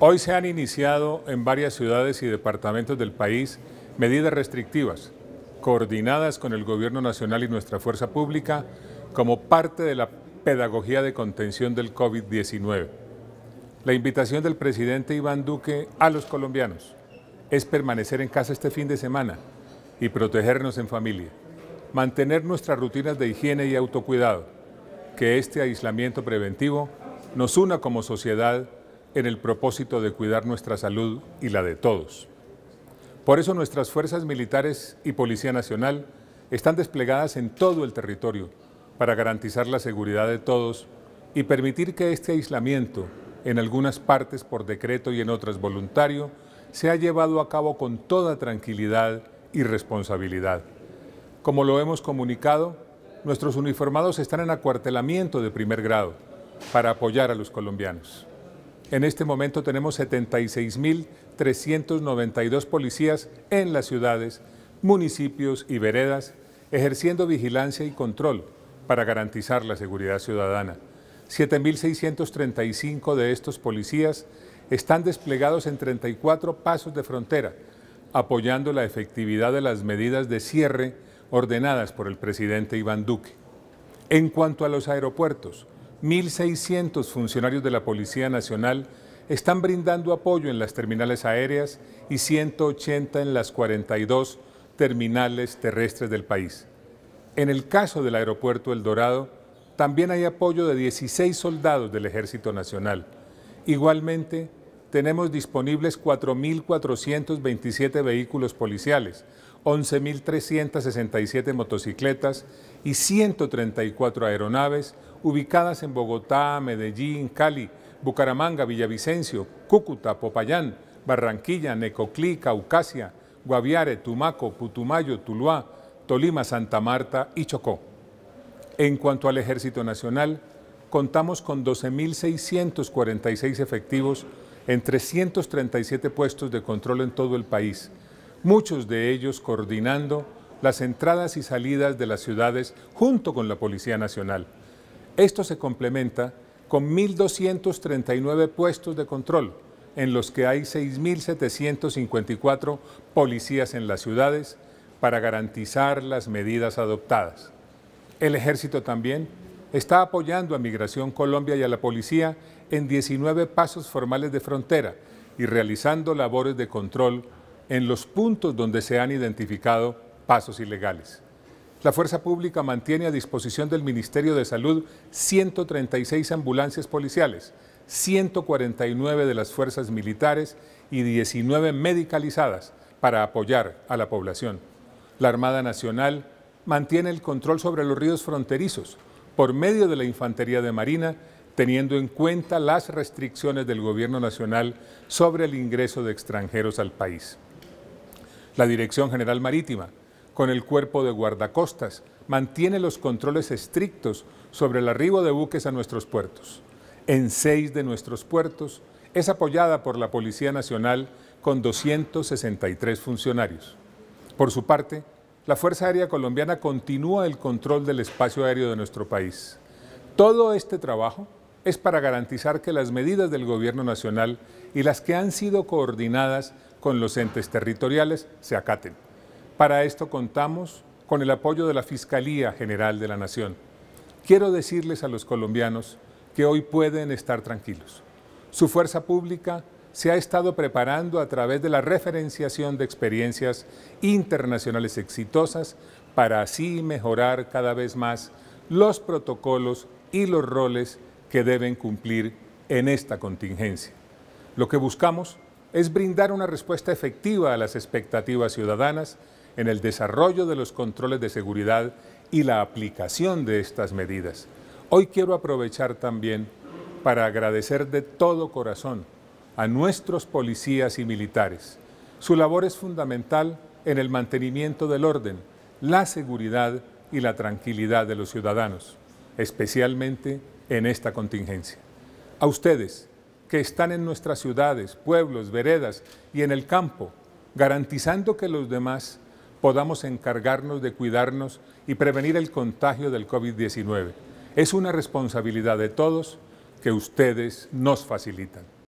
Hoy se han iniciado en varias ciudades y departamentos del país medidas restrictivas, coordinadas con el Gobierno Nacional y nuestra Fuerza Pública, como parte de la pedagogía de contención del COVID-19. La invitación del presidente Iván Duque a los colombianos es permanecer en casa este fin de semana y protegernos en familia, mantener nuestras rutinas de higiene y autocuidado, que este aislamiento preventivo nos una como sociedad en el propósito de cuidar nuestra salud y la de todos. Por eso nuestras fuerzas militares y Policía Nacional están desplegadas en todo el territorio para garantizar la seguridad de todos y permitir que este aislamiento, en algunas partes por decreto y en otras voluntario, sea llevado a cabo con toda tranquilidad y responsabilidad. Como lo hemos comunicado, nuestros uniformados están en acuartelamiento de primer grado para apoyar a los colombianos. En este momento tenemos 76.392 policías en las ciudades, municipios y veredas ejerciendo vigilancia y control para garantizar la seguridad ciudadana. 7.635 de estos policías están desplegados en 34 pasos de frontera, apoyando la efectividad de las medidas de cierre ordenadas por el presidente Iván Duque. En cuanto a los aeropuertos, 1.600 funcionarios de la Policía Nacional están brindando apoyo en las terminales aéreas y 180 en las 42 terminales terrestres del país. En el caso del aeropuerto El Dorado, también hay apoyo de 16 soldados del Ejército Nacional. Igualmente, tenemos disponibles 4.427 vehículos policiales, 11.367 motocicletas y 134 aeronaves ubicadas en Bogotá, Medellín, Cali, Bucaramanga, Villavicencio, Cúcuta, Popayán, Barranquilla, Necoclí, Caucasia, Guaviare, Tumaco, Putumayo, Tuluá, Tolima, Santa Marta y Chocó. En cuanto al Ejército Nacional, contamos con 12.646 efectivos en 337 puestos de control en todo el país, muchos de ellos coordinando las entradas y salidas de las ciudades junto con la Policía Nacional. Esto se complementa con 1.239 puestos de control, en los que hay 6.754 policías en las ciudades para garantizar las medidas adoptadas. El ejército también está apoyando a Migración Colombia y a la policía en 19 pasos formales de frontera y realizando labores de control en los puntos donde se han identificado pasos ilegales. La Fuerza Pública mantiene a disposición del Ministerio de Salud 136 ambulancias policiales, 149 de las fuerzas militares y 19 medicalizadas para apoyar a la población. La Armada Nacional mantiene el control sobre los ríos fronterizos por medio de la Infantería de Marina, teniendo en cuenta las restricciones del Gobierno Nacional sobre el ingreso de extranjeros al país. La Dirección General Marítima con el cuerpo de guardacostas, mantiene los controles estrictos sobre el arribo de buques a nuestros puertos. En seis de nuestros puertos es apoyada por la Policía Nacional con 263 funcionarios. Por su parte, la Fuerza Aérea Colombiana continúa el control del espacio aéreo de nuestro país. Todo este trabajo es para garantizar que las medidas del Gobierno Nacional y las que han sido coordinadas con los entes territoriales se acaten. Para esto contamos con el apoyo de la Fiscalía General de la Nación. Quiero decirles a los colombianos que hoy pueden estar tranquilos. Su fuerza pública se ha estado preparando a través de la referenciación de experiencias internacionales exitosas para así mejorar cada vez más los protocolos y los roles que deben cumplir en esta contingencia. Lo que buscamos es brindar una respuesta efectiva a las expectativas ciudadanas en el desarrollo de los controles de seguridad y la aplicación de estas medidas. Hoy quiero aprovechar también para agradecer de todo corazón a nuestros policías y militares. Su labor es fundamental en el mantenimiento del orden, la seguridad y la tranquilidad de los ciudadanos, especialmente en esta contingencia. A ustedes, que están en nuestras ciudades, pueblos, veredas y en el campo, garantizando que los demás podamos encargarnos de cuidarnos y prevenir el contagio del COVID-19. Es una responsabilidad de todos que ustedes nos facilitan.